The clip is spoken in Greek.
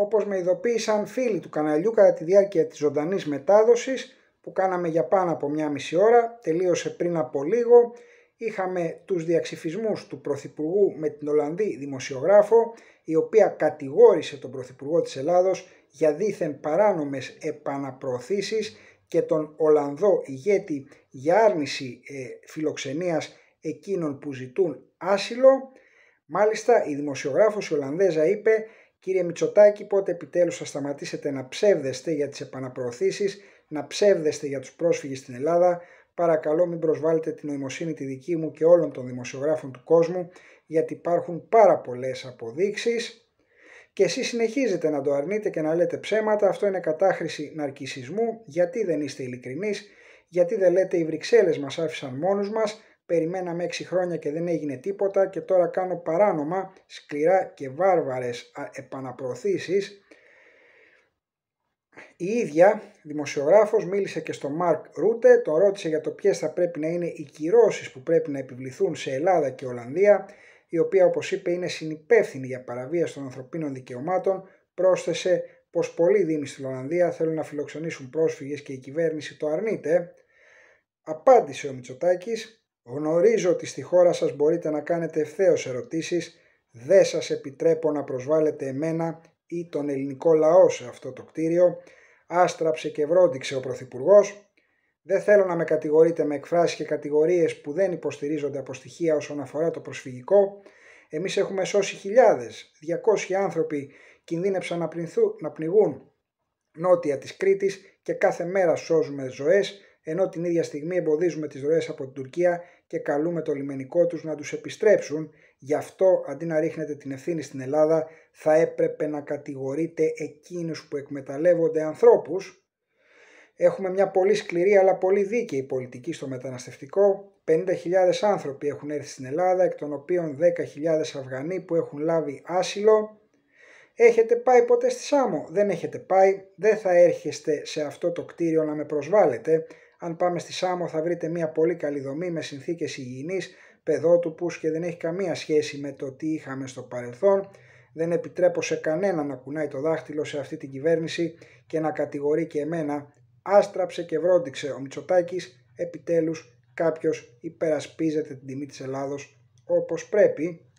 όπως με ειδοποίησαν φίλοι του καναλιού κατά τη διάρκεια της ζωντανής μετάδοσης που κάναμε για πάνω από μια μισή ώρα, τελείωσε πριν από λίγο, είχαμε τους διαξυφισμούς του Πρωθυπουργού με την Ολλανδή δημοσιογράφο, η οποία κατηγόρησε τον Πρωθυπουργό της Ελλάδος για δίθεν παράνομες επαναπροωθήσεις και τον Ολλανδό ηγέτη για άρνηση ε, φιλοξενίας εκείνων που ζητούν άσυλο. Μάλιστα η δημοσιογράφος η Ολλανδέζα είπε Κύριε Μητσοτάκη, πότε επιτέλους θα σταματήσετε να ψεύδεστε για τις επαναπροωθήσεις, να ψεύδεστε για τους πρόσφυγες στην Ελλάδα, παρακαλώ μην προσβάλλετε την νοημοσύνη τη δική μου και όλων των δημοσιογράφων του κόσμου, γιατί υπάρχουν πάρα πολλές αποδείξεις και εσείς συνεχίζετε να το αρνείτε και να λέτε ψέματα, αυτό είναι κατάχρηση ναρκισισμού, γιατί δεν είστε ειλικρινείς, γιατί δεν λέτε οι Βρυξέλλες μας άφησαν μόνους μας, περιμέναμε 6 χρόνια και δεν έγινε τίποτα και τώρα κάνω παράνομα, σκληρά και βάρβαρες επαναπροωθήσεις. Η ίδια δημοσιογράφος μίλησε και στο Μαρκ Ρούτε, τον ρώτησε για το ποιες θα πρέπει να είναι οι κυρώσεις που πρέπει να επιβληθούν σε Ελλάδα και Ολλανδία, η οποία όπως είπε είναι συνυπεύθυνη για παραβίαση των ανθρωπίνων δικαιωμάτων, πρόσθεσε πως πολλοί δήμοι στην Ολλανδία θέλουν να φιλοξενήσουν πρόσφυγες και η κυβέρνηση το αρνείται. Απάντησε ο Μητσοτάκης Γνωρίζω ότι στη χώρα σας μπορείτε να κάνετε ευθέως ερωτήσεις, δεν σας επιτρέπω να προσβάλλετε εμένα ή τον ελληνικό λαό σε αυτό το κτίριο, άστραψε και βρόντιξε ο Πρωθυπουργός. Δεν θέλω να με κατηγορείτε με εκφράσεις και κατηγορίες που δεν υποστηρίζονται από στοιχεία όσον αφορά το προσφυγικό. εμείς έχουμε σώσει χιλιάδες, 200 άνθρωποι κινδύνεψαν να, να πνιγούν νότια της Κρήτης και κάθε μέρα σώζουμε ζωές» ενώ την ίδια στιγμή εμποδίζουμε τις ροές από την Τουρκία και καλούμε το λιμενικό τους να τους επιστρέψουν. Γι' αυτό αντί να ρίχνετε την ευθύνη στην Ελλάδα θα έπρεπε να κατηγορείτε εκείνους που εκμεταλλεύονται ανθρώπους. Έχουμε μια πολύ σκληρή αλλά πολύ δίκαιη πολιτική στο μεταναστευτικό. 50.000 άνθρωποι έχουν έρθει στην Ελλάδα, εκ των οποίων 10.000 Αφγανοί που έχουν λάβει άσυλο. Έχετε πάει ποτέ στη Σάμο, δεν έχετε πάει, δεν θα έρχεστε σε αυτό το κτίριο να με προσβάλλετε, αν πάμε στη Σάμο θα βρείτε μια πολύ καλή δομή με συνθήκες υγιεινής, παιδότουπους και δεν έχει καμία σχέση με το τι είχαμε στο παρελθόν. Δεν επιτρέπω σε κανένα να κουνάει το δάχτυλο σε αυτή την κυβέρνηση και να κατηγορεί και εμένα. Άστραψε και βρόντιξε ο Μητσοτάκης, επιτέλους κάποιος υπερασπίζεται την τιμή της Ελλάδος όπως πρέπει.